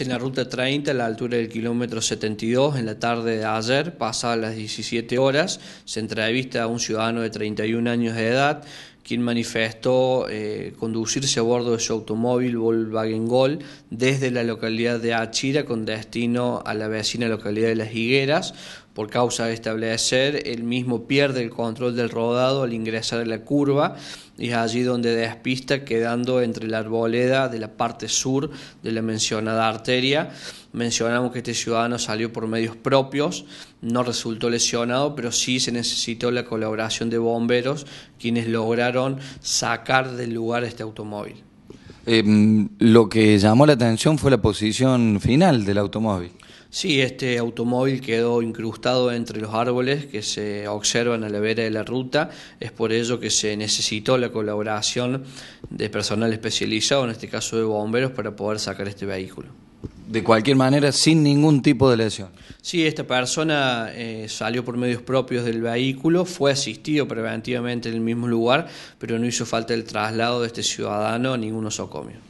en la ruta 30 a la altura del kilómetro 72 en la tarde de ayer, pasadas las 17 horas, se entrevista a un ciudadano de 31 años de edad quien manifestó eh, conducirse a bordo de su automóvil Volkswagen Gol desde la localidad de Achira con destino a la vecina localidad de Las Higueras. Por causa de establecer, el mismo pierde el control del rodado al ingresar a la curva y es allí donde despista quedando entre la arboleda de la parte sur de la mencionada arteria. Mencionamos que este ciudadano salió por medios propios, no resultó lesionado, pero sí se necesitó la colaboración de bomberos quienes lograron sacar del lugar este automóvil. Em, lo que llamó la atención fue la posición final del automóvil. Sí, este automóvil quedó incrustado entre los árboles que se observan a la vera de la ruta. Es por ello que se necesitó la colaboración de personal especializado, en este caso de bomberos, para poder sacar este vehículo de cualquier manera sin ningún tipo de lesión. Sí, esta persona eh, salió por medios propios del vehículo, fue asistido preventivamente en el mismo lugar, pero no hizo falta el traslado de este ciudadano a ninguno socomio.